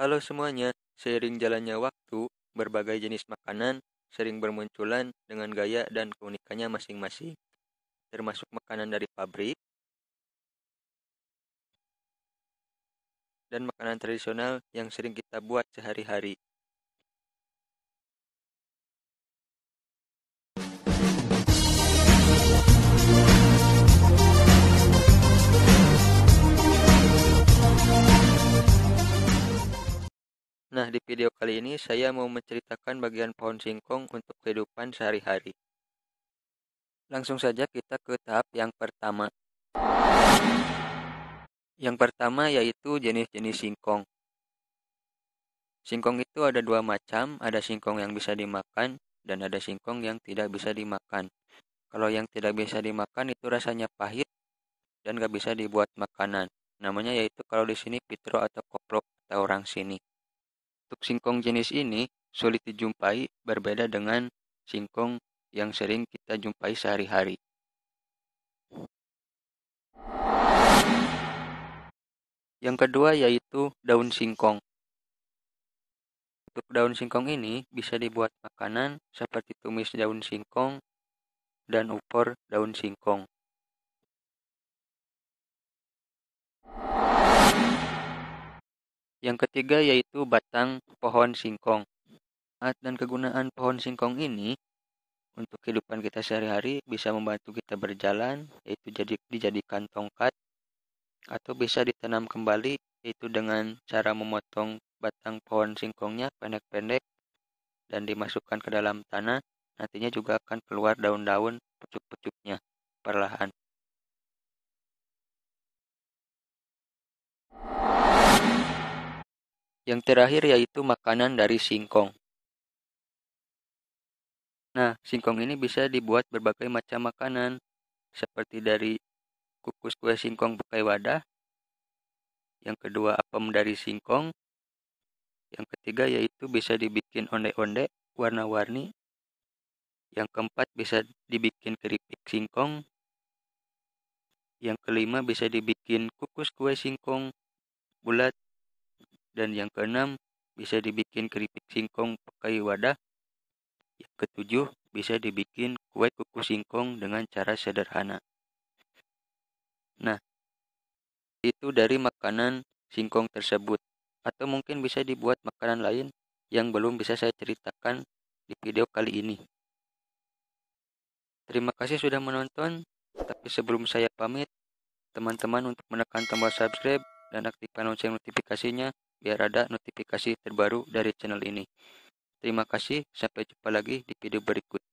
Halo semuanya, seiring jalannya waktu, berbagai jenis makanan sering bermunculan dengan gaya dan keunikannya masing-masing, termasuk makanan dari pabrik dan makanan tradisional yang sering kita buat sehari-hari. Nah, di video kali ini saya mau menceritakan bagian pohon singkong untuk kehidupan sehari-hari. Langsung saja kita ke tahap yang pertama. Yang pertama yaitu jenis-jenis singkong. Singkong itu ada dua macam, ada singkong yang bisa dimakan dan ada singkong yang tidak bisa dimakan. Kalau yang tidak bisa dimakan itu rasanya pahit dan gak bisa dibuat makanan. Namanya yaitu kalau di sini pitro atau koprok atau orang sini. Untuk singkong jenis ini sulit dijumpai berbeda dengan singkong yang sering kita jumpai sehari-hari. Yang kedua yaitu daun singkong. Untuk daun singkong ini bisa dibuat makanan seperti tumis daun singkong dan upor daun singkong. Yang ketiga yaitu batang pohon singkong. Dan kegunaan pohon singkong ini untuk kehidupan kita sehari-hari bisa membantu kita berjalan, yaitu jadi dijadikan tongkat, atau bisa ditanam kembali, yaitu dengan cara memotong batang pohon singkongnya pendek-pendek dan dimasukkan ke dalam tanah, nantinya juga akan keluar daun-daun pucuk-pucuknya perlahan. Yang terakhir yaitu makanan dari singkong. Nah, singkong ini bisa dibuat berbagai macam makanan, seperti dari kukus kue singkong pakai wadah, yang kedua apem dari singkong, yang ketiga yaitu bisa dibikin onde-onde warna-warni, yang keempat bisa dibikin keripik singkong, yang kelima bisa dibikin kukus kue singkong bulat, dan yang keenam, bisa dibikin keripik singkong pakai wadah. Yang ketujuh, bisa dibikin kue kuku singkong dengan cara sederhana. Nah, itu dari makanan singkong tersebut. Atau mungkin bisa dibuat makanan lain yang belum bisa saya ceritakan di video kali ini. Terima kasih sudah menonton, tapi sebelum saya pamit, teman-teman untuk menekan tombol subscribe dan aktifkan lonceng notifikasinya biar ada notifikasi terbaru dari channel ini. Terima kasih, sampai jumpa lagi di video berikut.